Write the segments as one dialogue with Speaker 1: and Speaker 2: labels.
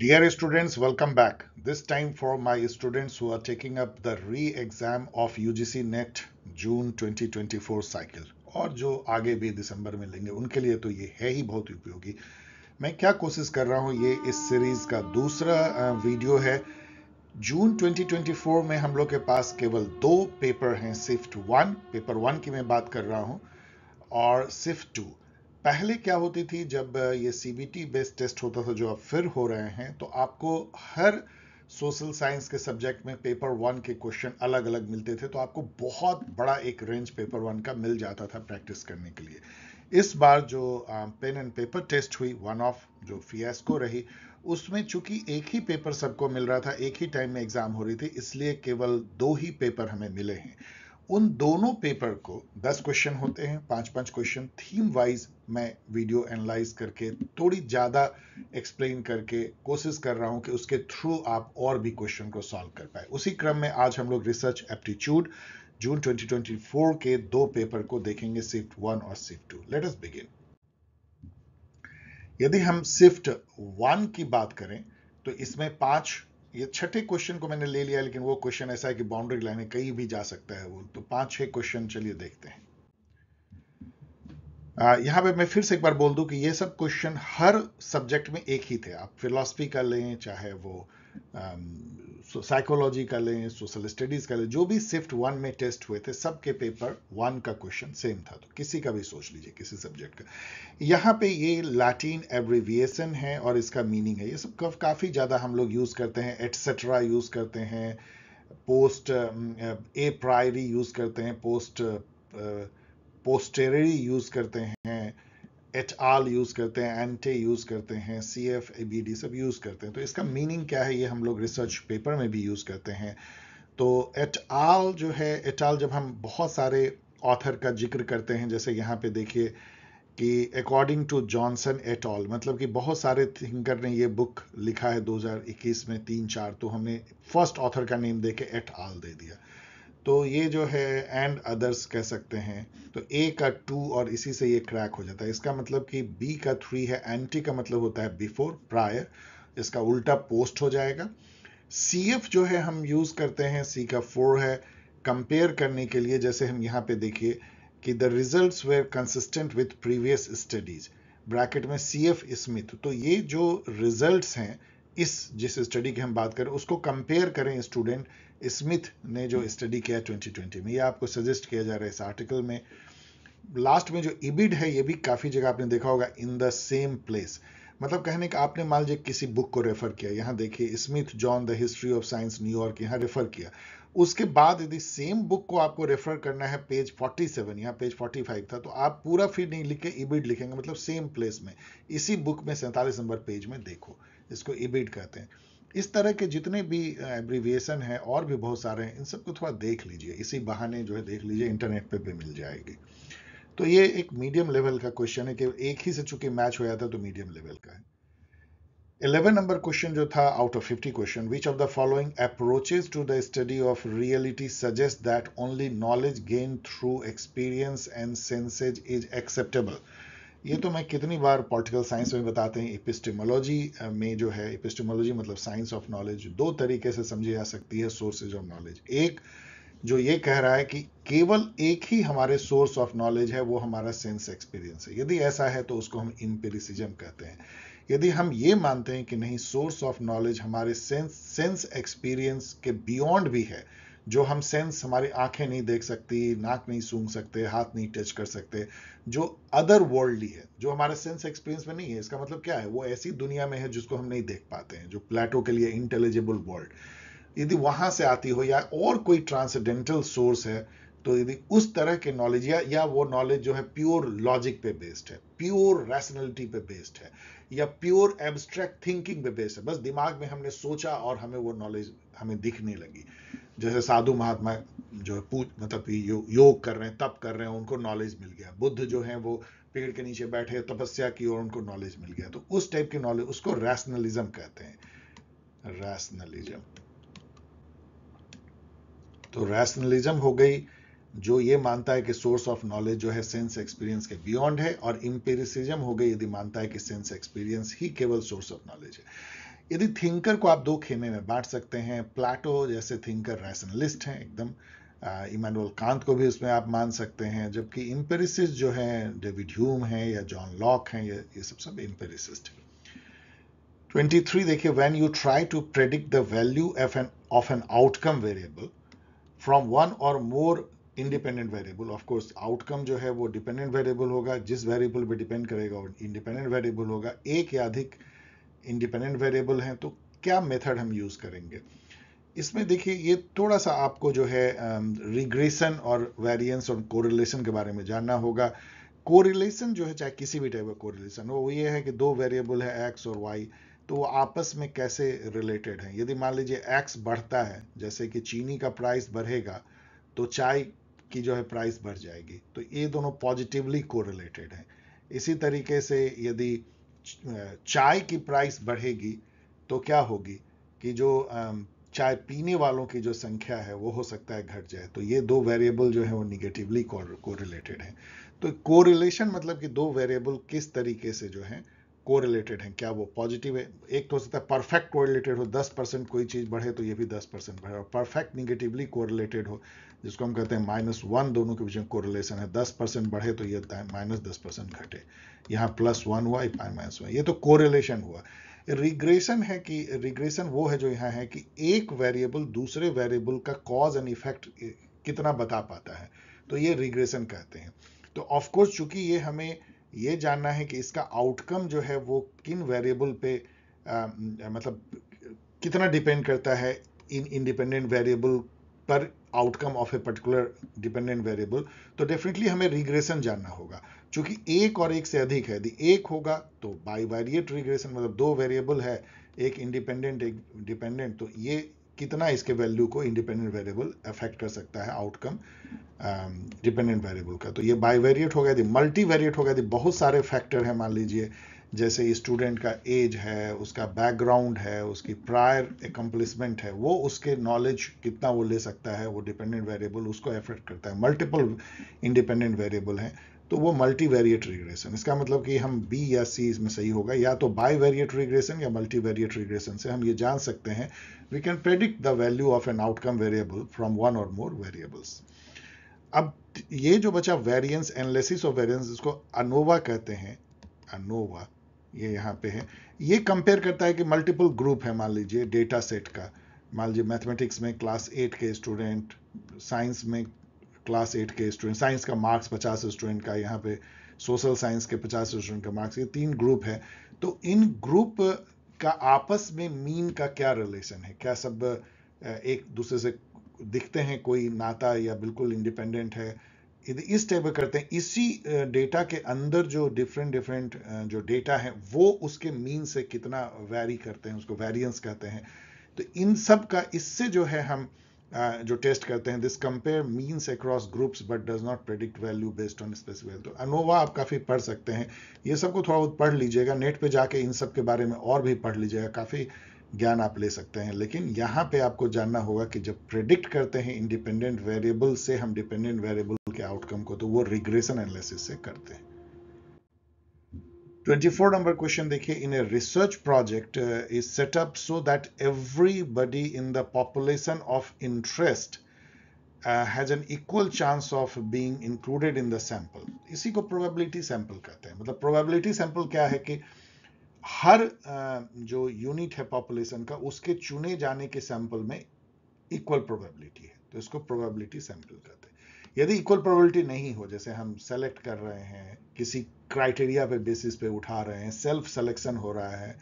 Speaker 1: Dear students, welcome back. This time for my students who are taking up the re-exam of UGC NET June 2024 cycle और जो आगे भी दिसंबर में लेंगे उनके लिए तो ये है ही बहुत उपयोगी मैं क्या कोशिश कर रहा हूँ ये इस सीरीज का दूसरा वीडियो है जून 2024 में हम लोग के पास केवल दो पेपर हैं सिफ्ट वन पेपर वन की मैं बात कर रहा हूँ और सिफ्ट टू पहले क्या होती थी जब ये C B T based test होता था जो अब फिर हो रहे हैं तो आपको हर सोशल साइंस के सब्जेक्ट में पेपर वन के क्वेश्चन अलग अलग मिलते थे तो आपको बहुत बड़ा एक रेंज पेपर वन का मिल जाता था प्रैक्टिस करने के लिए इस बार जो पेन एंड पेपर टेस्ट हुई वन ऑफ जो फियास्को रही उसमें चूंकि एक ही पेपर सबको मिल रहा था एक ही टाइम में एग्जाम हो रही थी इसलिए केवल दो ही पेपर हमें मिले हैं उन दोनों पेपर को दस क्वेश्चन होते हैं पांच पांच क्वेश्चन थीम वाइज मैं वीडियो एनालाइज करके थोड़ी ज़्यादा एक्सप्लेन करके कोशिश कर रहा हूं कि उसके थ्रू आप और भी क्वेश्चन को सॉल्व कर पाए उसी क्रम में आज हम लोग रिसर्च एप्टीट्यूड जून 2024 के दो पेपर को देखेंगे सिफ्ट वन और shift two let us begin यदि हम सिफ्ट वन की बात करें तो इसमें पांच ये छठे क्वेश्चन को मैंने ले लिया लेकिन वो क्वेश्चन ऐसा है कि बाउंड्री लाइन में कहीं भी जा सकता है वो तो पांच छह क्वेश्चन चलिए देखते हैं आ, यहां पे मैं फिर से एक बार बोल दूं कि ये सब क्वेश्चन हर सब्जेक्ट में एक ही थे आप फिलोसफी का लें चाहे वो साइकोलॉजी का लें सोशल स्टडीज का लें जो भी सिफ्ट वन में टेस्ट हुए थे सबके पेपर वन का क्वेश्चन सेम था तो किसी का भी सोच लीजिए किसी सब्जेक्ट का यहाँ पे ये लैटिन एब्रीविएशन है और इसका मीनिंग है ये सब का, काफ़ी ज़्यादा हम लोग यूज़ करते हैं एटसेट्रा यूज़ करते हैं पोस्ट ए प्रायरी यूज़ करते हैं पोस्ट पोस्टेरी यूज़ करते हैं एट आल यूज करते हैं एंटे यूज करते हैं C F A B D सब यूज करते हैं तो इसका मीनिंग क्या है ये हम लोग रिसर्च पेपर में भी यूज करते हैं तो एट आल जो है एट आल जब हम बहुत सारे ऑथर का जिक्र करते हैं जैसे यहाँ पे देखिए कि according to Johnson et al मतलब कि बहुत सारे थिंकर ने ये बुक लिखा है 2021 में तीन चार तो हमने फर्स्ट ऑथर का नेम देके एट आल दे दिया तो ये जो है एंड अदर्स कह सकते हैं तो ए का टू और इसी से ये क्रैक हो जाता है इसका मतलब कि बी का थ्री है एंटी का मतलब होता है बिफोर प्रायर इसका उल्टा पोस्ट हो जाएगा सी एफ जो है हम यूज़ करते हैं सी का फोर है कंपेयर करने के लिए जैसे हम यहाँ पे देखिए कि the result were consistent with previous studies bracket में सी एफ स्मिथ तो ये जो रिजल्ट्स हैं इस जिस स्टडी की हम बात करें उसको कंपेयर करें स्टूडेंट स्मिथ ने जो स्टडी किया 2020 में ये आपको सजेस्ट किया जा रहा है इस आर्टिकल में लास्ट में जो इबिड है ये भी काफ़ी जगह आपने देखा होगा इन द सेम प्लेस मतलब कहने का आपने मान लीजिए किसी बुक को रेफर किया यहां देखिए Smith John the history of science New York यहां रेफर किया उसके बाद यदि सेम बुक को आपको रेफर करना है पेज 47 या पेज 45 था तो आप पूरा फिर नहीं लिख के इबिड लिखेंगे मतलब सेम प्लेस में इसी बुक में सैंतालीस नंबर पेज में देखो इसको इबिड कहते हैं इस तरह के जितने भी एब्रीविएशन है और भी बहुत सारे हैं इन सबको थोड़ा देख लीजिए इसी बहाने जो है देख लीजिए इंटरनेट पे भी मिल जाएगी तो ये एक मीडियम लेवल का क्वेश्चन है कि एक ही से चूंकि मैच हो जाता तो मीडियम लेवल का है इलेवन नंबर क्वेश्चन जो था out of fifty question which of the following approaches to the study of reality suggest that only knowledge gain through experience and senses is acceptable ये तो मैं कितनी बार पॉलिटिकल साइंस में बताते हैं इपिस्टेमोलॉजी में जो है इपिस्टेमोलॉजी मतलब साइंस ऑफ नॉलेज दो तरीके से समझी जा सकती है सोर्सेज ऑफ नॉलेज एक जो ये कह रहा है कि केवल एक ही हमारे सोर्स ऑफ नॉलेज है वो हमारा सेंस एक्सपीरियंस है यदि ऐसा है तो उसको हम इम्पेरिसिज्म कहते हैं यदि हम ये मानते हैं कि नहीं सोर्स ऑफ नॉलेज हमारे सेंस सेंस एक्सपीरियंस के बियॉन्ड भी है जो हम सेंस हमारी आंखें नहीं देख सकती नाक नहीं सूंघ सकते हाथ नहीं टच कर सकते जो अदर वर्ल्डली है जो हमारे सेंस एक्सपीरियंस में नहीं है इसका मतलब क्या है वो ऐसी दुनिया में है जिसको हम नहीं देख पाते हैं जो प्लेटो के लिए इंटेलिजिबल वर्ल्ड यदि वहां से आती हो या और कोई ट्रांसडेंटल सोर्स है तो यदि उस तरह के नॉलेज या, या वो नॉलेज जो है प्योर लॉजिक पे बेस्ड है प्योर रैशनलिटी पे बेस्ड है या प्योर एब्स्ट्रैक्ट थिंकिंग पे बेस्ड है बस दिमाग में हमने सोचा और हमें वो नॉलेज हमें दिखने लगी जैसे साधु महात्मा जो है पूज मतलब यो, योग कर रहे हैं तप कर रहे हैं उनको नॉलेज मिल गया बुद्ध जो है वो पेड़ के नीचे बैठे तपस्या की और उनको नॉलेज मिल गया तो उस टाइप की नॉलेज उसको रैशनलिज्म कहते हैं रैशनलिज्म तो रैशनलिज्म हो गई जो ये मानता है कि सोर्स ऑफ नॉलेज जो है सेंस एक्सपीरियंस के बियॉन्ड है और इम्पेरिसिज्म हो गई यदि मानता है कि सेंस एक्सपीरियंस ही केवल सोर्स ऑफ नॉलेज है यदि थिंकर को आप दो खेमे में बांट सकते हैं प्लाटो जैसे थिंकर रैशनलिस्ट हैं एकदम इमानुअल कांत को भी उसमें आप मान सकते हैं जबकि इम्पेरिसिस जो है डेविड ह्यूम है या जॉन लॉक है ये ये सब सब इम्पेरिसिस्ट ट्वेंटी थ्री देखिए when you try to predict the value of an of an outcome variable from one or more independent variable of course outcome जो है वो डिपेंडेंट वेरिएबल होगा जिस वेरिएबल पर डिपेंड करेगा वो इंडिपेंडेंट वेरिएबल होगा एक या अधिक इंडिपेंडेंट वेरिएबल हैं तो क्या मेथड हम यूज़ करेंगे इसमें देखिए ये थोड़ा सा आपको जो है रिग्रेशन और वेरिएंस और कोरिलेशन के बारे में जानना होगा कोरिलेशन जो है चाहे किसी भी टाइप का कोरिलेशन वो ये है कि दो वेरिएबल है एक्स और वाई तो वो आपस में कैसे रिलेटेड हैं यदि मान लीजिए एक्स बढ़ता है जैसे कि चीनी का प्राइस बढ़ेगा तो चाय की जो है प्राइस बढ़ जाएगी तो ये दोनों पॉजिटिवली कोरिलेटेड हैं इसी तरीके से यदि चाय की प्राइस बढ़ेगी तो क्या होगी कि जो चाय पीने वालों की जो संख्या है वो हो सकता है घट जाए तो ये दो वेरिएबल जो है वो निगेटिवली कोरिलेटेड हैं तो कोरिलेशन मतलब कि दो वेरिएबल किस तरीके से जो है कोरिलेटेड हैं क्या वो पॉजिटिव है एक तो हो सकता है परफेक्ट कोरिलेटेड हो दस परसेंट कोई चीज़ बढ़े तो ये भी दस परसेंट बढ़े और परफेक्ट निगेटिवली कोरिलेटेड हो जिसको हम कहते हैं माइनस वन दोनों के बीच में कोरिलेशन है दस परसेंट बढ़े तो ये माइनस दस परसेंट घटे यहाँ प्लस वन हुआ माइनस वन ये तो कोरिलेशन हुआ रिग्रेशन है कि रिग्रेशन वो है जो यहाँ है कि एक वेरिएबल दूसरे वेरिएबल का कॉज एंड इफेक्ट कितना बता पाता है तो ये रिग्रेशन कहते हैं तो ऑफकोर्स चूंकि ये हमें ये जानना है कि इसका आउटकम जो है वो किन वेरिएबल पे आ, मतलब कितना डिपेंड करता है इन इंडिपेंडेंट वेरिएबल पर outcome of a particular dependent variable तो डेफिनेटली हमें रिग्रेशन जानना होगा चूंकि एक और एक से अधिक है यदि एक होगा तो बाई वेरिएट रिग्रेशन मतलब दो वेरिएबल है एक इंडिपेंडेंट एक डिपेंडेंट तो ये कितना इसके वैल्यू को इंडिपेंडेंट वेरिएबल अफेक्ट कर सकता है आउटकम डिपेंडेंट um, वेरिएबल का तो ये वेरिएट हो गया थी मल्टी वेरिएट हो गया थी बहुत सारे फैक्टर हैं मान लीजिए जैसे स्टूडेंट का एज है उसका बैकग्राउंड है उसकी प्रायर एकम्पलिसमेंट है वो उसके नॉलेज कितना वो ले सकता है वो डिपेंडेंट वेरिएबल उसको एफेक्ट करता है मल्टीपल इंडिपेंडेंट वेरिएबल हैं तो वो मल्टी वेरिएट रिग्रेशन इसका मतलब कि हम बी या सी इसमें सही होगा या तो बाई वेरिएट रिग्रेशन या मल्टी वेरिएट रिग्रेशन से हम ये जान सकते हैं we can predict the value of an outcome variable from one or more variables अब ये जो बचा वेरिएंस एनालिसिस ऑफ वेरिएंस इसको अनोवा कहते हैं अनोवा ये यहाँ पे है ये कंपेयर करता है कि मल्टीपल ग्रुप है मान लीजिए डेटा सेट का मान लीजिए मैथमेटिक्स में क्लास एट के स्टूडेंट साइंस में क्लास एट के स्टूडेंट साइंस का मार्क्स पचास स्टूडेंट का यहाँ पे सोशल साइंस के पचास स्टूडेंट का मार्क्स ये तीन ग्रुप है तो इन ग्रुप का आपस में मीन का क्या रिलेशन है क्या सब एक दूसरे से दिखते हैं कोई नाता या बिल्कुल इंडिपेंडेंट है इस टाइप पर करते हैं इसी डेटा के अंदर जो डिफरेंट डिफरेंट जो डेटा है वो उसके मीन से कितना वैरी करते हैं उसको वेरियंस कहते हैं तो इन सब का इससे जो है हम जो टेस्ट करते हैं this compare means across groups but does not predict value based on specific तो अनोवा आप काफ़ी पढ़ सकते हैं ये सबको थोड़ा बहुत पढ़ लीजिएगा नेट पे जाके इन सब के बारे में और भी पढ़ लीजिएगा काफ़ी ज्ञान आप ले सकते हैं लेकिन यहां पे आपको जानना होगा कि जब प्रेडिक्ट करते हैं इंडिपेंडेंट वेरिएबल से हम डिपेंडेंट वेरिएबल के आउटकम को तो वो रिग्रेशन एनालिसिस से करते हैं 24 नंबर क्वेश्चन देखिए in a research project is set up so that everybody in the population of interest has an equal chance of being included in the sample इसी को प्रोबेबिलिटी सैंपल कहते हैं मतलब probability sample क्या है कि uh, हर जो यूनिट है पॉपुलेशन का उसके चुने जाने के सैंपल में इक्वल प्रोबेबिलिटी है तो इसको प्रोबेबिलिटी सैंपल कहते हैं यदि इक्वल प्रोबेबिलिटी नहीं हो जैसे हम सेलेक्ट कर रहे हैं किसी क्राइटेरिया पे बेसिस पे उठा रहे हैं सेल्फ सेलेक्शन हो रहा है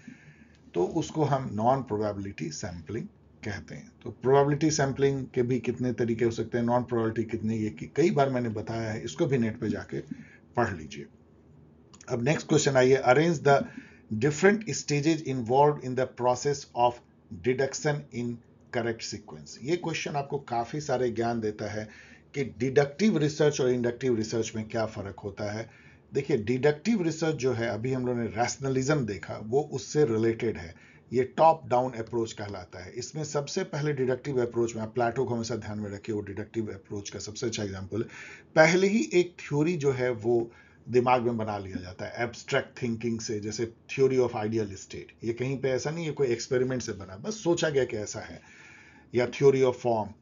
Speaker 1: तो उसको हम नॉन प्रोबेबिलिटी सैंपलिंग कहते हैं तो प्रोबेबिलिटी सैंपलिंग के भी कितने तरीके हो सकते हैं नॉन प्रोबेबिलिटी कितने ये कि कई बार मैंने बताया है इसको भी नेट पे जाके पढ़ लीजिए अब नेक्स्ट क्वेश्चन आइए arrange the different stages involved in the process of deduction in correct sequence ये क्वेश्चन आपको काफ़ी सारे ज्ञान देता है कि डिडक्टिव रिसर्च और इंडक्टिव रिसर्च में क्या फ़र्क होता है देखिए डिडक्टिव रिसर्च जो है अभी हम लोगों ने रैशनलिज्म देखा वो उससे रिलेटेड है ये टॉप डाउन अप्रोच कहलाता है इसमें सबसे पहले डिडक्टिव अप्रोच में आप प्लाटो को हमेशा ध्यान में रखिए वो डिडक्टिव अप्रोच का सबसे अच्छा एग्जाम्पल है पहले ही एक थ्योरी जो है वो दिमाग में बना लिया जाता है एब्स्ट्रैक्ट थिंकिंग से जैसे थ्योरी ऑफ आइडियल स्टेट ये कहीं पे ऐसा नहीं है कोई एक्सपेरिमेंट से बना बस सोचा गया कि ऐसा है या थ्योरी ऑफ फॉर्म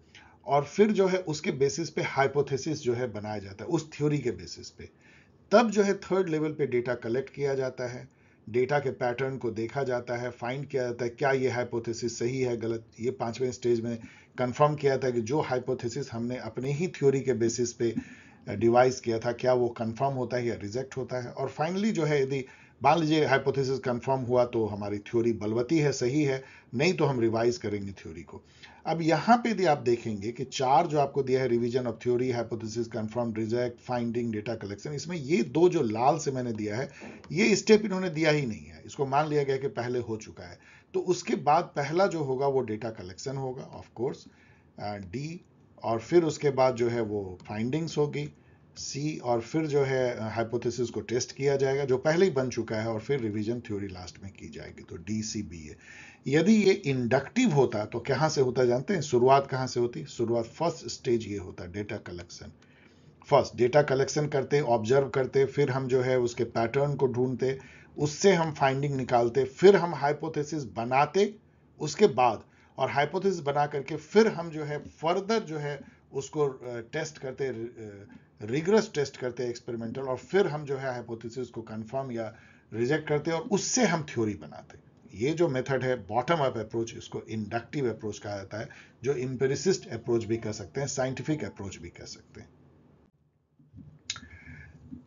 Speaker 1: और फिर जो है उसके बेसिस पे हाइपोथेसिस जो है बनाया जाता है उस थ्योरी के बेसिस पे तब जो है थर्ड लेवल पे डेटा कलेक्ट किया जाता है डेटा के पैटर्न को देखा जाता है फाइंड किया जाता है क्या ये हाइपोथेसिस सही है गलत ये पांचवें स्टेज में कंफर्म किया जाता है कि जो हाइपोथेसिस हमने अपने ही थ्योरी के बेसिस पे डिवाइस किया था क्या वो कंफर्म होता है या रिजेक्ट होता है और फाइनली जो है यदि मान लीजिए हाइपोथेसिस कंफर्म हुआ तो हमारी थ्योरी बलवती है सही है नहीं तो हम रिवाइज करेंगे थ्योरी को अब यहाँ पे यदि आप देखेंगे कि चार जो आपको दिया है revision of theory hypothesis confirm reject finding data collection इसमें ये दो जो लाल से मैंने दिया है ये स्टेप इन्होंने दिया ही नहीं है इसको मान लिया गया कि पहले हो चुका है तो उसके बाद पहला जो होगा वो डेटा कलेक्शन होगा ऑफकोर्स डी और फिर उसके बाद जो है वो फाइंडिंग्स होगी सी और फिर जो है हाइपोथेसिस को टेस्ट किया जाएगा जो पहले ही बन चुका है और फिर रिवीजन थ्योरी लास्ट में की जाएगी तो डी सी बी ए यदि ये इंडक्टिव होता तो कहाँ से होता जानते हैं शुरुआत कहाँ से होती शुरुआत फर्स्ट स्टेज ये होता data collection first data collection करते ऑब्जर्व करते फिर हम जो है उसके पैटर्न को ढूंढते उससे हम फाइंडिंग निकालते फिर हम हाइपोथेसिस बनाते उसके बाद और हाइपोथेसिस बना करके फिर हम जो है फर्दर जो है उसको टेस्ट करते रिग्रस टेस्ट करते एक्सपेरिमेंटल और फिर हम जो है हाइपोथेसिस को कंफर्म या रिजेक्ट करते और उससे हम थ्योरी बनाते ये जो मेथड है बॉटम अप अप्रोच इसको इंडक्टिव अप्रोच कहा जाता है जो इंपेरिसिस्ट अप्रोच भी कह सकते हैं साइंटिफिक अप्रोच भी कह सकते हैं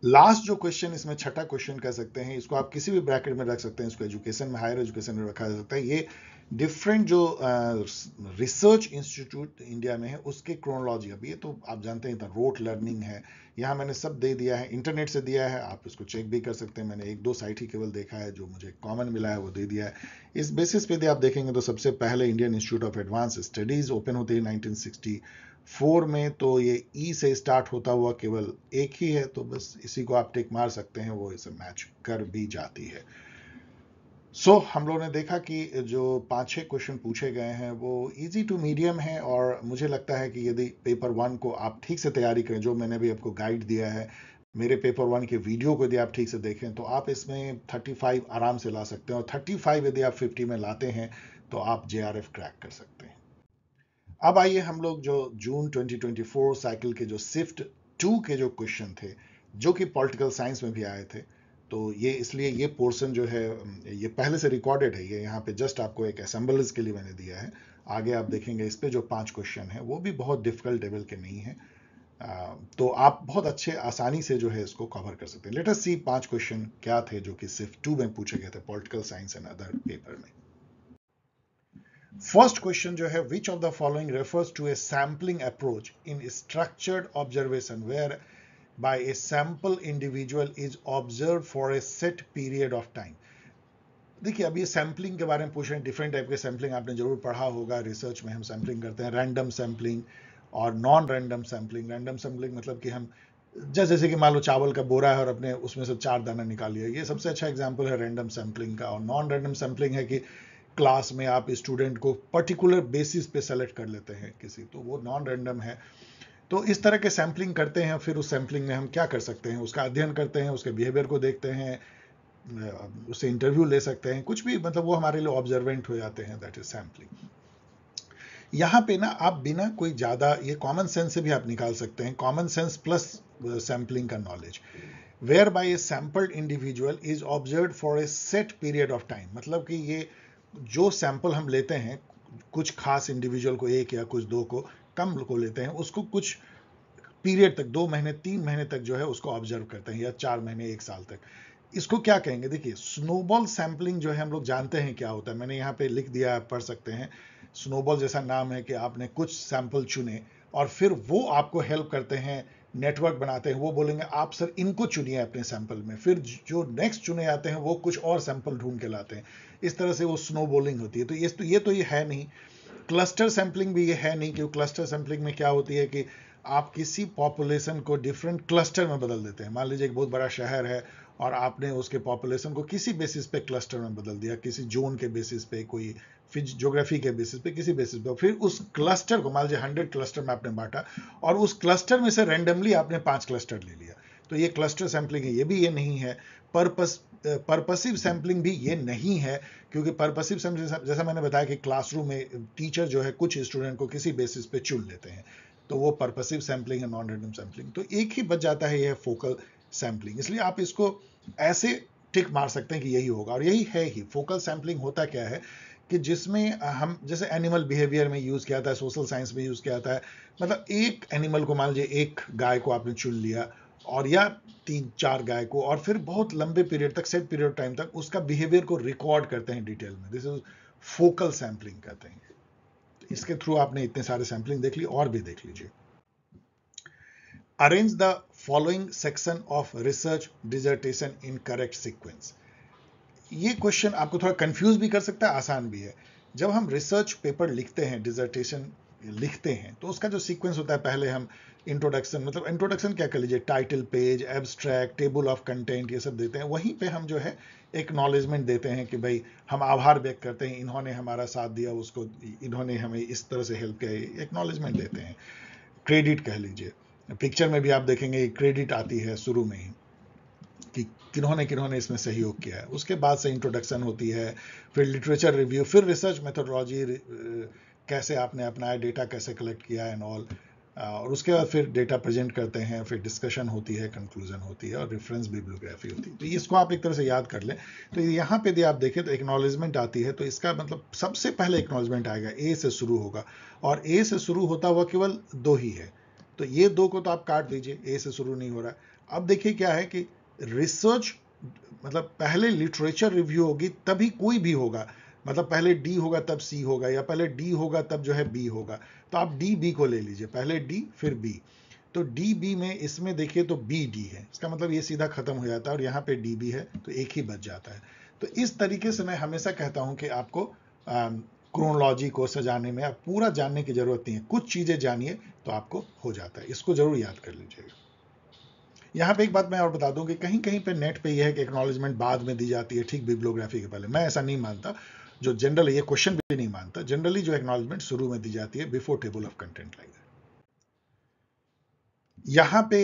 Speaker 1: लास्ट जो क्वेश्चन इसमें छठा क्वेश्चन कह सकते हैं इसको आप किसी भी ब्रैकेट में रख सकते हैं इसको एजुकेशन में हायर एजुकेशन में रखा जा सकता है ये डिफरेंट जो रिसर्च इंस्टीट्यूट इंडिया में है उसके क्रोनोलॉजी अब ये तो आप जानते हैं था रोट लर्निंग है यहाँ मैंने सब दे दिया है इंटरनेट से दिया है आप इसको चेक भी कर सकते हैं मैंने एक दो साइट ही केवल देखा है जो मुझे कॉमन मिला है वो दे दिया है इस बेसिस पे यदि आप देखेंगे तो सबसे पहले Indian Institute of advance studies open होते हैं नाइनटीन में तो ये ई e से स्टार्ट होता हुआ केवल एक ही है तो बस इसी को आप टेक मार सकते हैं वो इसे मैच कर भी जाती है सो so, हम लोगों ने देखा कि जो पाँच छः क्वेश्चन पूछे गए हैं वो इजी टू मीडियम है और मुझे लगता है कि यदि पेपर वन को आप ठीक से तैयारी करें जो मैंने भी आपको गाइड दिया है मेरे पेपर वन के वीडियो को यदि आप ठीक से देखें तो आप इसमें 35 आराम से ला सकते हैं और 35 यदि आप 50 में लाते हैं तो आप जे क्रैक कर सकते हैं अब आइए हम लोग जो जून 2024 साइकिल के जो सिफ्ट टू के जो क्वेश्चन थे जो कि पॉलिटिकल साइंस में भी आए थे तो ये इसलिए ये पोर्सन जो है ये पहले से रिकॉर्डेड है ये यहाँ पे जस्ट आपको एक असेंबल के लिए मैंने दिया है आगे आप देखेंगे इस पर जो पांच क्वेश्चन है वो भी बहुत डिफिकल्ट लेवल के नहीं है तो आप बहुत अच्छे आसानी से जो है इसको कवर कर सकते हैं लेटर सी पांच क्वेश्चन क्या थे जो कि सिर्फ टू में पूछे गए थे political science and other paper में फर्स्ट क्वेश्चन जो है which of the following refers to a sampling approach in structured observation where by a sample individual is observed for a set period of time. देखिए अब ये sampling के बारे में पूछ रहे हैं डिफरेंट टाइप के सैम्पलिंग आपने जरूर पढ़ा होगा रिसर्च में हम सैम्पलिंग करते हैं रैंडम सैम्पलिंग और non random sampling random sampling मतलब कि हम जैसे जैसे कि मान लो चावल का बोरा है और अपने उसमें से चार दाना निकाल लिया ये सबसे अच्छा एग्जाम्पल है रैंडम सैम्पलिंग का और नॉन रैंडम सैम्पलिंग है कि क्लास में आप स्टूडेंट को पर्टिकुलर बेसिस पे सेलेक्ट कर लेते हैं किसी तो वो नॉन रैंडम है तो इस तरह के सैम्पलिंग करते हैं फिर उस सैम्पलिंग में हम क्या कर सकते हैं उसका अध्ययन करते हैं उसके बिहेवियर को देखते हैं उससे इंटरव्यू ले सकते हैं कुछ भी मतलब वो हमारे लिए ऑब्जर्वेंट हो जाते हैं दैट इज सैम्पलिंग यहाँ पे ना आप बिना कोई ज़्यादा ये कॉमन सेंस से भी आप निकाल सकते हैं कॉमन सेंस प्लस सैम्पलिंग का knowledge where by a sampled individual is observe for a set period of time मतलब कि ये जो सैंपल हम लेते हैं कुछ खास इंडिविजुअल को एक या कुछ दो को कम को लेते हैं उसको कुछ पीरियड तक दो महीने तीन महीने तक जो है उसको ऑब्जर्व करते हैं या चार महीने एक साल तक इसको क्या कहेंगे देखिए स्नोबॉल सैम्पलिंग जो है हम लोग जानते हैं क्या होता है मैंने यहाँ पे लिख दिया है पढ़ सकते हैं स्नोबॉल जैसा नाम है कि आपने कुछ सैंपल चुने और फिर वो आपको हेल्प करते हैं नेटवर्क बनाते हैं वो बोलेंगे आप सर इनको चुनिए अपने सैंपल में फिर जो नेक्स्ट चुने जाते हैं वो कुछ और सैंपल ढूंढ के लाते हैं इस तरह से वो स्नो होती है तो ये तो ये तो ये है नहीं क्लस्टर सैंपलिंग भी है नहीं क्यों क्लस्टर सैंपलिंग में क्या होती है कि आप किसी पॉपुलेशन को डिफरेंट क्लस्टर में बदल देते हैं मान लीजिए एक बहुत बड़ा शहर है और आपने उसके पॉपुलेशन को किसी बेसिस पे क्लस्टर में बदल दिया किसी जोन के बेसिस पे कोई फिर जोग्राफी के बेसिस पे किसी बेसिस पे फिर उस क्लस्टर को मान लीजिए हंड्रेड क्लस्टर में आपने बांटा और उस क्लस्टर में से रेंडमली आपने पांच क्लस्टर ले लिया तो ये क्लस्टर सैम्पलिंग है ये भी ये नहीं है पर्पस परपसिव सैम्पलिंग भी ये नहीं है क्योंकि परपसिव सैम्पलिंग जैसा मैंने बताया कि क्लासरूम में टीचर जो है कुछ स्टूडेंट को किसी बेसिस पे चुन लेते हैं तो वो परपसिव सैम्पलिंग है नॉन रैंडम सैम्पलिंग तो एक ही बच जाता है यह फोकल सैम्पलिंग इसलिए आप इसको ऐसे टिक मार सकते हैं कि यही होगा और यही है ही फोकल सैम्पलिंग होता क्या है कि जिसमें हम जैसे एनिमल बिहेवियर में यूज़ किया जाता है सोशल साइंस में यूज़ किया जाता है मतलब एक एनिमल को मान लीजिए एक गाय को आपने चुन लिया और या तीन चार गाय को और फिर बहुत लंबे पीरियड तक सेट पीरियड टाइम तक उसका बिहेवियर को रिकॉर्ड करते हैं डिटेल में दिस इज फोकल सैम्पलिंग कहते हैं इसके थ्रू आपने इतने सारे सैंपलिंग देख ली और भी देख लीजिए arrange the following section of research dissertation in correct sequence ये क्वेश्चन आपको थोड़ा कंफ्यूज भी कर सकता है आसान भी है जब हम रिसर्च पेपर लिखते हैं डिजर्टेशन लिखते हैं तो उसका जो सीक्वेंस होता है पहले हम इंट्रोडक्शन मतलब इंट्रोडक्शन क्या कर लीजिए title page abstract table of content ये सब देते हैं वहीं पे हम जो है एक नॉलेजमेंट देते हैं कि भाई हम आभार व्यक्त करते हैं इन्होंने हमारा साथ दिया उसको इन्होंने हमें इस तरह से हेल्प किया एक्नॉलेजमेंट देते हैं क्रेडिट कह लीजिए पिक्चर में भी आप देखेंगे क्रेडिट आती है शुरू में ही कि किन्होंने किन्होंने इसमें सहयोग किया है उसके बाद से इंट्रोडक्शन होती है फिर लिटरेचर रिव्यू फिर रिसर्च मेथोडोलॉजी कैसे आपने अपनाया डेटा कैसे कलेक्ट किया एंड ऑल और उसके बाद फिर डेटा प्रेजेंट करते हैं फिर डिस्कशन होती है कंक्लूजन होती है और रेफरेंस बिब्लियोग्राफी होती है तो इसको आप एक तरह से याद कर लें तो यहाँ पे यदि आप देखें तो एक्नॉलेजमेंट आती है तो इसका मतलब सबसे पहले एक्नॉलेजमेंट आएगा ए से शुरू होगा और ए से शुरू होता हुआ केवल दो ही है तो ये दो को तो आप काट दीजिए ए से शुरू नहीं हो रहा है अब देखिए क्या है कि रिसर्च मतलब पहले लिटरेचर रिव्यू होगी तभी कोई भी होगा मतलब पहले डी होगा तब सी होगा या पहले डी होगा तब जो है बी होगा तो आप डी बी को ले लीजिए पहले डी फिर बी तो डी बी में इसमें देखिए तो बी डी है इसका मतलब ये सीधा खत्म हो जाता है और यहाँ पे डी बी है तो एक ही बच जाता है तो इस तरीके से मैं हमेशा कहता हूँ कि आपको क्रोनोलॉजी को सजाने में आप पूरा जानने की जरूरत नहीं है कुछ चीज़ें जानिए तो आपको हो जाता है इसको जरूर याद कर लीजिएगा यहाँ पे एक बात मैं और बता दूं कि कहीं कहीं पे नेट पे यह है कि एक्नोलेजमेंट बाद में दी जाती है ठीक बिब्लोग्राफी के पहले मैं ऐसा नहीं मानता जो जनरल ये क्वेश्चन भी नहीं मानता जनरली जो एक्नोलेजमेंट शुरू में दी जाती है before table of content like यहाँ पे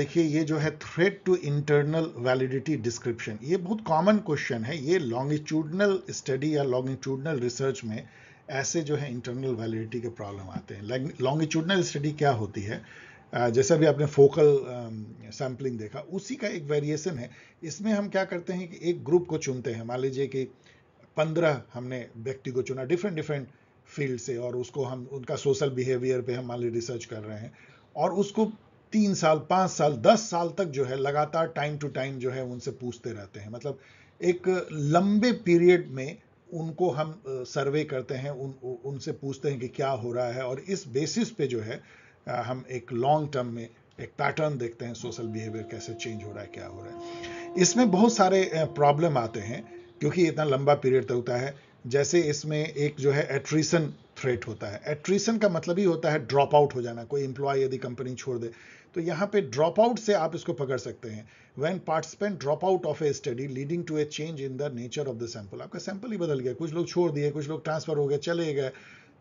Speaker 1: देखिए ये जो है threat to internal validity description ये बहुत कॉमन क्वेश्चन है ये लॉन्गिट्यूडनल स्टडी या लॉन्गिट्यूडनल रिसर्च में ऐसे जो है इंटरनल वैलिडिटी के प्रॉब्लम आते हैं लॉन्गिट्यूडनल स्टडी क्या होती है जैसा भी आपने फोकल सैम्पलिंग देखा उसी का एक वेरिएशन है इसमें हम क्या करते हैं कि एक ग्रुप को चुनते हैं मान लीजिए कि पंद्रह हमने व्यक्ति को चुना डिफरेंट डिफरेंट फील्ड से और उसको हम उनका सोशल बिहेवियर पे हम मान लीजिए रिसर्च कर रहे हैं और उसको तीन साल पाँच साल दस साल तक जो है लगातार टाइम टू टाइम जो है उनसे पूछते रहते हैं मतलब एक लंबे पीरियड में उनको हम सर्वे करते हैं उन उनसे पूछते हैं कि क्या हो रहा है और इस बेसिस पे जो है हम एक लॉन्ग टर्म में एक पैटर्न देखते हैं सोशल बिहेवियर कैसे चेंज हो रहा है क्या हो रहा है इसमें बहुत सारे प्रॉब्लम आते हैं क्योंकि इतना लंबा पीरियड तक होता है जैसे इसमें एक जो है एट्रीसन थ्रेट होता है एट्रीसन का मतलब ही होता है ड्रॉप आउट हो जाना कोई एम्प्लॉय यदि कंपनी छोड़ दे तो यहाँ पे ड्रॉप आउट से आप इसको पकड़ सकते हैं when participant drop out of a study leading to a change in the nature of the sample आपका सैंपल ही बदल गया कुछ लोग छोड़ दिए कुछ लोग ट्रांसफर हो गए चले गए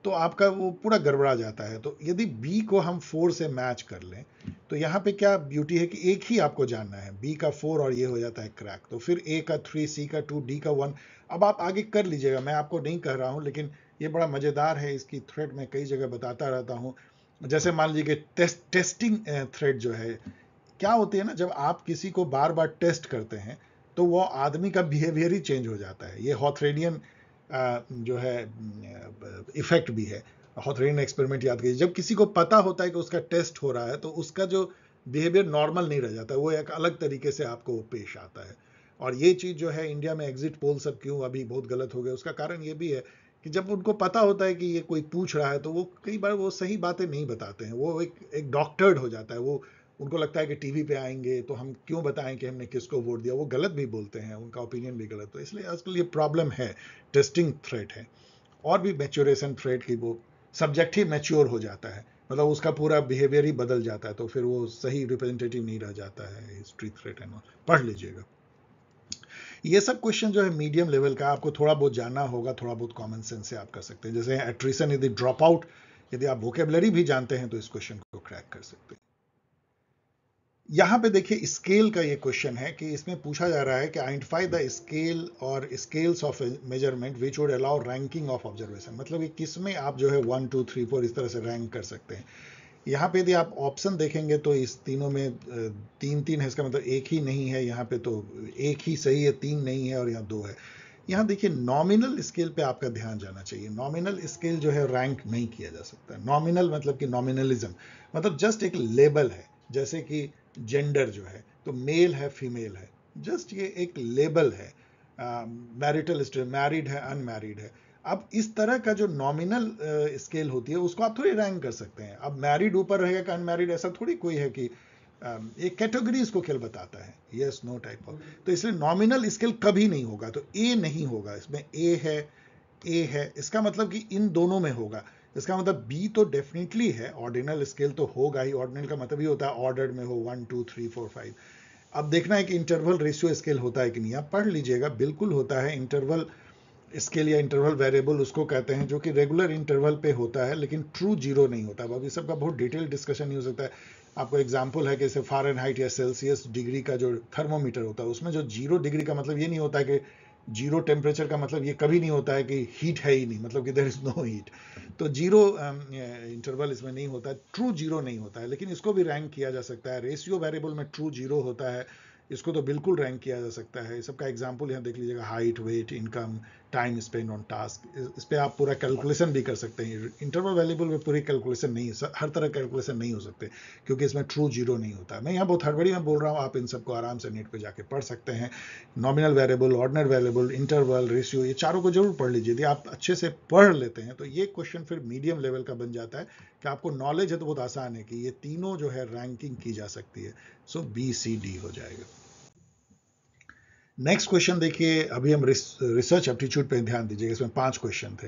Speaker 1: तो आपका वो पूरा गड़बड़ा जाता है तो यदि बी को हम फोर से मैच कर लें तो यहाँ पे क्या ब्यूटी है कि एक ही आपको जानना है बी का फोर और ये हो जाता है क्रैक तो फिर ए का थ्री सी का टू डी का वन अब आप आगे कर लीजिएगा मैं आपको नहीं कह रहा हूँ लेकिन ये बड़ा मज़ेदार है इसकी थ्रेड मैं कई जगह बताता रहता हूँ जैसे मान लीजिए टेस्ट टेस्टिंग थ्रेड जो है क्या होती है ना जब आप किसी को बार बार टेस्ट करते हैं तो वो आदमी का बिहेवियर ही चेंज हो जाता है ये हॉथ्रेडियन जो है इफेक्ट भी है हॉथरेन एक्सपेरिमेंट याद कीजिए जब किसी को पता होता है कि उसका टेस्ट हो रहा है तो उसका जो बिहेवियर नॉर्मल नहीं रह जाता वो एक अलग तरीके से आपको पेश आता है और ये चीज़ जो है इंडिया में एग्जिट पोल सब क्यों अभी बहुत गलत हो गया उसका कारण ये भी है कि जब उनको पता होता है कि ये कोई पूछ रहा है तो वो कई बार वो सही बातें नहीं बताते हैं वो एक एक डॉक्टर्ड हो जाता है वो उनको लगता है कि टीवी पे आएंगे तो हम क्यों बताएं कि हमने किसको वोट दिया वो गलत भी बोलते हैं उनका ओपिनियन भी गलत तो इसलिए आजकल ये प्रॉब्लम है टेस्टिंग थ्रेट है और भी मेच्योरेशन थ्रेट की वो सब्जेक्ट ही मेच्योर हो जाता है मतलब उसका पूरा बिहेवियर ही बदल जाता है तो फिर वो सही रिप्रेजेंटेटिव नहीं रह जाता है हिस्ट्री थ्रेट एंड पढ़ लीजिएगा ये सब क्वेश्चन जो है मीडियम लेवल का आपको थोड़ा बहुत जानना होगा थोड़ा बहुत कॉमन सेंस से आप कर सकते हैं जैसे एट्रीसन यदि ड्रॉप आउट यदि आप वोकेबलरी भी जानते हैं तो इस क्वेश्चन को क्रैक कर सकते हैं यहाँ पे देखिए स्केल का ये क्वेश्चन है कि इसमें पूछा जा रहा है कि आइडेंटिफाई द स्केल और scales of measurement which would allow ranking of observation मतलब कि किस में आप जो है वन टू थ्री फोर इस तरह से रैंक कर सकते हैं यहाँ पे यदि आप ऑप्शन देखेंगे तो इस तीनों में तीन तीन है इसका मतलब एक ही नहीं है यहाँ पे तो एक ही सही है तीन नहीं है और यहाँ दो है यहाँ देखिए नॉमिनल स्केल पे आपका ध्यान जाना चाहिए नॉमिनल स्केल जो है रैंक नहीं किया जा सकता नॉमिनल मतलब कि नॉमिनलिज्म मतलब जस्ट एक लेबल है जैसे कि जेंडर जो है तो मेल है फीमेल है जस्ट ये एक लेबल है मैरिटल स्टेट मैरिड है अनमैरिड है अब इस तरह का जो नॉमिनल स्केल uh, होती है उसको आप थोड़ी रैंक कर सकते हैं अब मैरिड ऊपर रहेगा कि अनमैरिड ऐसा थोड़ी कोई है कि एक um, कैटेगरी इसको खेल बताता है यस नो टाइप ऑफ तो इसलिए नॉमिनल स्केल कभी नहीं होगा तो ए नहीं होगा इसमें ए है ए है इसका मतलब कि इन दोनों में होगा इसका मतलब बी तो डेफिनेटली है ऑर्डिनल स्केल तो होगा ही ऑर्डिनल का मतलब ही होता है ऑर्डर में हो one two three four five अब देखना है कि इंटरवल रेशियो स्केल होता है कि नहीं आप पढ़ लीजिएगा बिल्कुल होता है इंटरवल स्केल या इंटरवल वेरिएबल उसको कहते हैं जो कि रेगुलर इंटरवल पे होता है लेकिन ट्रू जीरो नहीं होता अब इस सबका बहुत डिटेल डिस्कशन नहीं हो सकता है आपको एग्जाम्पल है कि जैसे फारन हाइट या सेल्सियस डिग्री का जो थर्मोमीटर होता है उसमें जो जीरो डिग्री का मतलब ये नहीं होता है कि जीरो टेम्परेचर का मतलब ये कभी नहीं होता है कि हीट है ही नहीं मतलब कि देर इज़ नो हीट तो जीरो इंटरवल um, इसमें नहीं होता है ट्रू जीरो नहीं होता है लेकिन इसको भी रैंक किया जा सकता है रेशियो वेरिएबल में ट्रू जीरो होता है इसको तो बिल्कुल रैंक किया जा सकता है सबका एग्जाम्पल यहाँ देख लीजिएगा height weight income time spend on task इस पर आप पूरा कैलकुलेशन भी कर सकते हैं इंटरवल वैल्यूबल में पूरी कैलकुलेशन नहीं हर तरह कैलकुलेशन नहीं हो सकते क्योंकि इसमें ट्रू जीरो नहीं होता मैं यहाँ बहुत हड़बड़ी में बोल रहा हूँ आप इन सबको आराम से नेट पर जाके पढ़ सकते हैं nominal variable ordinal variable interval ratio ये चारों को जरूर पढ़ लीजिए यदि आप अच्छे से पढ़ लेते हैं तो ये क्वेश्चन फिर मीडियम लेवल का बन जाता है कि आपको नॉलेज है तो बहुत आसान है कि ये तीनों जो है रैंकिंग की जा सकती है सो बी सी डी हो जाएगा नेक्स्ट क्वेश्चन देखिए अभी हम रिसर्च एप्टीट्यूड पे ध्यान दीजिएगा इसमें पांच क्वेश्चन थे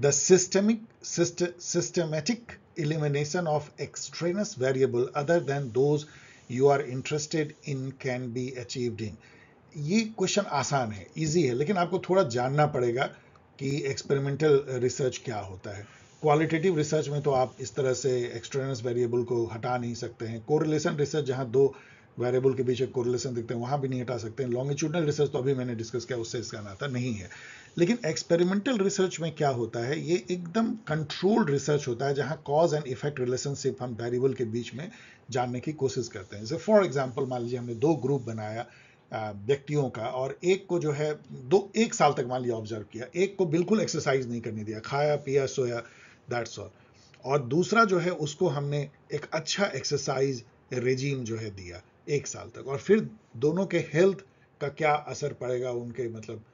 Speaker 1: the systemic systematic elimination of extraneous variable other than those you are interested in can be achieved इन ये क्वेश्चन आसान है इजी है लेकिन आपको थोड़ा जानना पड़ेगा कि एक्सपेरिमेंटल रिसर्च क्या होता है क्वालिटेटिव रिसर्च में तो आप इस तरह से एक्सट्रेनस वेरिएबल को हटा नहीं सकते हैं कोरिलेशन रिसर्च जहां दो वेरिएबल के बीच एक कोरिलेशन देखते हैं वहाँ भी नहीं हटा सकते हैं लॉन्गिट्यूडनल रिसर्च तो अभी मैंने डिस्कस किया उससे इसका नाता नहीं है लेकिन एक्सपेरिमेंटल रिसर्च में क्या होता है ये एकदम कंट्रोल्ड रिसर्च होता है जहाँ कॉज एंड इफेक्ट रिलेशनशिप हम वेरिएबल के बीच में जानने की कोशिश करते हैं जैसे फॉर एग्जाम्पल मान लीजिए हमने दो ग्रुप बनाया व्यक्तियों का और एक को जो है दो एक साल तक मान लिया ऑब्जर्व किया एक को बिल्कुल एक्सरसाइज नहीं करने दिया खाया पिया सोया दैट्स ऑल और दूसरा जो है उसको हमने एक अच्छा एक्सरसाइज रेजीम जो है दिया एक साल तक और फिर दोनों के हेल्थ का क्या असर पड़ेगा उनके मतलब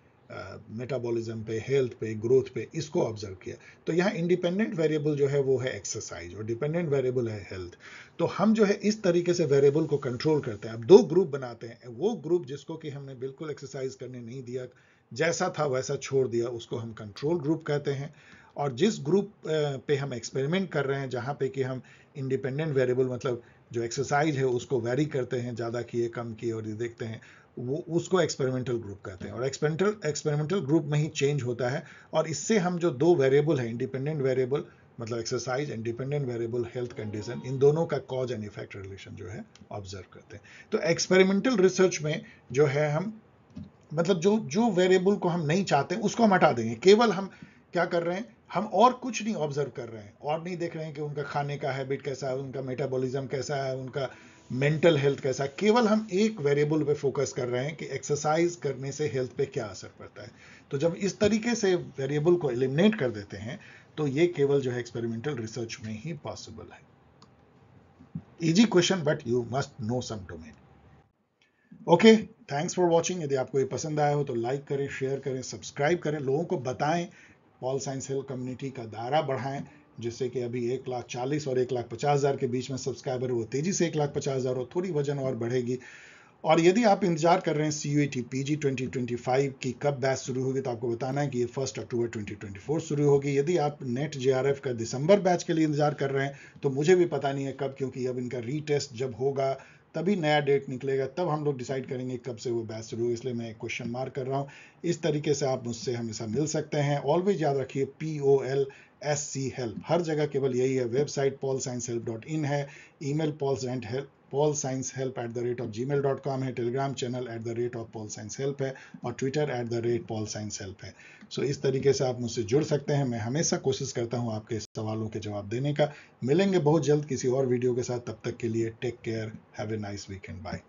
Speaker 1: मेटाबॉलिज्म पे हेल्थ पे ग्रोथ पे इसको ऑब्जर्व किया तो यहाँ इंडिपेंडेंट वेरिएबल जो है वो है एक्सरसाइज और डिपेंडेंट वेरिएबल है हेल्थ तो हम जो है इस तरीके से वेरिएबल को कंट्रोल करते हैं अब दो ग्रुप बनाते हैं वो ग्रुप जिसको कि हमने बिल्कुल एक्सरसाइज करने नहीं दिया जैसा था वैसा छोड़ दिया उसको हम कंट्रोल ग्रुप कहते हैं और जिस ग्रुप पे हम एक्सपेरिमेंट कर रहे हैं जहाँ पे कि हम इंडिपेंडेंट वेरिएबल मतलब जो एक्सरसाइज है उसको वेरी करते हैं ज़्यादा किए कम किए और ये देखते हैं वो उसको एक्सपेरिमेंटल ग्रुप कहते हैं और एक्सपेरिमेंटल एक्सपेरिमेंटल ग्रुप में ही चेंज होता है और इससे हम जो दो वेरिएबल है इंडिपेंडेंट वेरिएबल मतलब exercise independent variable health condition इन दोनों का कॉज एंड इफेक्ट रिलेशन जो है ऑब्जर्व करते हैं तो एक्सपेरिमेंटल रिसर्च में जो है हम मतलब जो जो वेरिएबल को हम नहीं चाहते उसको हम हटा देंगे केवल हम क्या कर रहे हैं हम और कुछ नहीं ऑब्जर्व कर रहे हैं और नहीं देख रहे हैं कि उनका खाने का हैबिट कैसा है उनका मेटाबॉलिज्म कैसा है उनका मेंटल हेल्थ कैसा है केवल हम एक वेरिएबल पे फोकस कर रहे हैं कि एक्सरसाइज करने से हेल्थ पे क्या असर पड़ता है तो जब इस तरीके से वेरिएबल को एलिमिनेट कर देते हैं तो ये केवल जो है एक्सपेरिमेंटल रिसर्च में ही पॉसिबल है easy question but you must know some domain okay thanks for watching यदि आपको ये पसंद आया हो तो लाइक करें शेयर करें सब्सक्राइब करें लोगों को बताएं पॉल साइंस हिल कम्युनिटी का दायरा बढ़ाएं जिससे कि अभी एक लाख चालीस और एक लाख पचास हज़ार के बीच में सब्सक्राइबर वो तेज़ी से एक लाख पचास हज़ार और थोड़ी वजन और बढ़ेगी और यदि आप इंतजार कर रहे हैं C U E T P G twenty twenty five की कब बैच शुरू होगी तो आपको बताना है कि ये first October twenty twenty four शुरू होगी यदि आप नेट जे आर एफ का दिसंबर बैच के लिए इंतजार कर रहे हैं तो मुझे भी पता नहीं है कब क्योंकि अब इनका रीटेस्ट जब होगा तभी नया डेट निकलेगा तब हम लोग डिसाइड करेंगे कब से वो बैच शुरू इसलिए मैं क्वेश्चन मार्क कर रहा हूँ इस तरीके से आप मुझसे हमेशा मिल सकते हैं ऑलवेज याद रखिए P O L S C help हर जगह केवल यही है website Pol Science help dot in है email and help Pol Science help at the rate of Gmail dot com है telegram channel at the rate of Pol Science help है और Twitter at the rate Pol Science help है so so, इस तरीके से आप मुझसे जुड़ सकते हैं मैं हमेशा कोशिश करता हूँ आपके सवालों के जवाब देने का मिलेंगे बहुत जल्द किसी और वीडियो के साथ तब तक के लिए take care have a nice weekend bye